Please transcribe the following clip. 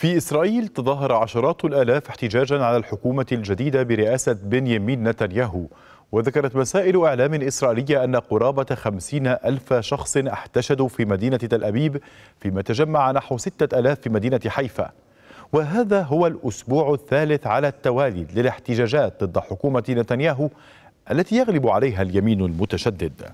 في إسرائيل تظاهر عشرات الآلاف احتجاجا على الحكومة الجديدة برئاسة بنيامين نتنياهو وذكرت وسائل إعلام إسرائيلية أن قرابة خمسين ألف شخص احتشدوا في مدينة تل أبيب فيما تجمع نحو ستة ألاف في مدينة حيفا وهذا هو الأسبوع الثالث على التوالي للاحتجاجات ضد حكومة نتنياهو التي يغلب عليها اليمين المتشدد